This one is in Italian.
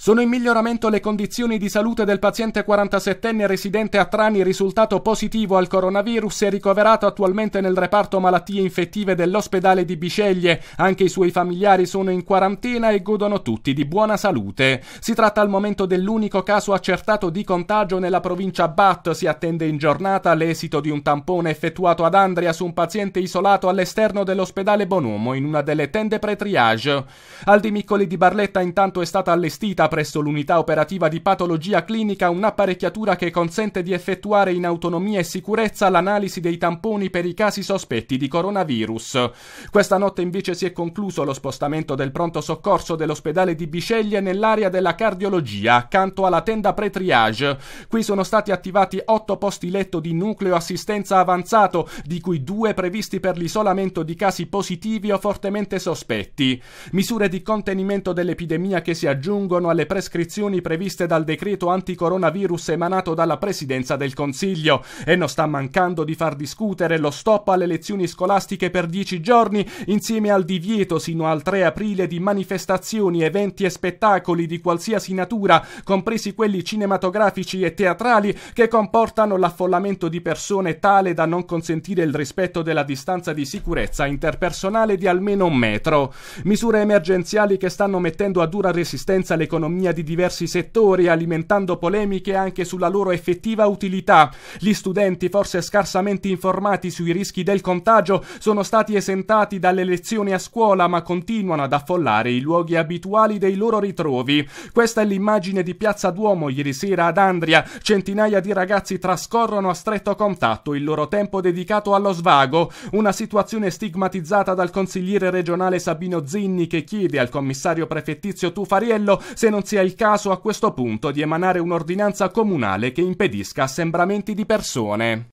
Sono in miglioramento le condizioni di salute del paziente 47enne residente a Trani risultato positivo al coronavirus e ricoverato attualmente nel reparto malattie infettive dell'ospedale di Biceglie. Anche i suoi familiari sono in quarantena e godono tutti di buona salute. Si tratta al momento dell'unico caso accertato di contagio nella provincia Bat. Si attende in giornata l'esito di un tampone effettuato ad Andria su un paziente isolato all'esterno dell'ospedale Bonomo in una delle tende pre-triage. Al di Miccoli di Barletta intanto è stata allestita presso l'unità operativa di patologia clinica un'apparecchiatura che consente di effettuare in autonomia e sicurezza l'analisi dei tamponi per i casi sospetti di coronavirus. Questa notte invece si è concluso lo spostamento del pronto soccorso dell'ospedale di Biceglie nell'area della cardiologia, accanto alla tenda pre-triage. Qui sono stati attivati otto posti letto di nucleo assistenza avanzato, di cui due previsti per l'isolamento di casi positivi o fortemente sospetti. Misure di contenimento dell'epidemia che si aggiungono alle alle prescrizioni previste dal decreto anticoronavirus emanato dalla Presidenza del Consiglio e non sta mancando di far discutere lo stop alle lezioni scolastiche per dieci giorni insieme al divieto sino al 3 aprile di manifestazioni, eventi e spettacoli di qualsiasi natura, compresi quelli cinematografici e teatrali che comportano l'affollamento di persone tale da non consentire il rispetto della distanza di sicurezza interpersonale di almeno un metro. Misure emergenziali che stanno mettendo a dura resistenza l'economia l'economia di diversi settori, alimentando polemiche anche sulla loro effettiva utilità. Gli studenti, forse scarsamente informati sui rischi del contagio, sono stati esentati dalle lezioni a scuola, ma continuano ad affollare i luoghi abituali dei loro ritrovi. Questa è l'immagine di Piazza Duomo ieri sera ad Andria. Centinaia di ragazzi trascorrono a stretto contatto il loro tempo dedicato allo svago, una situazione stigmatizzata dal consigliere regionale Sabino Zinni che chiede al commissario prefettizio Tufariello se non non sia il caso a questo punto di emanare un'ordinanza comunale che impedisca assembramenti di persone.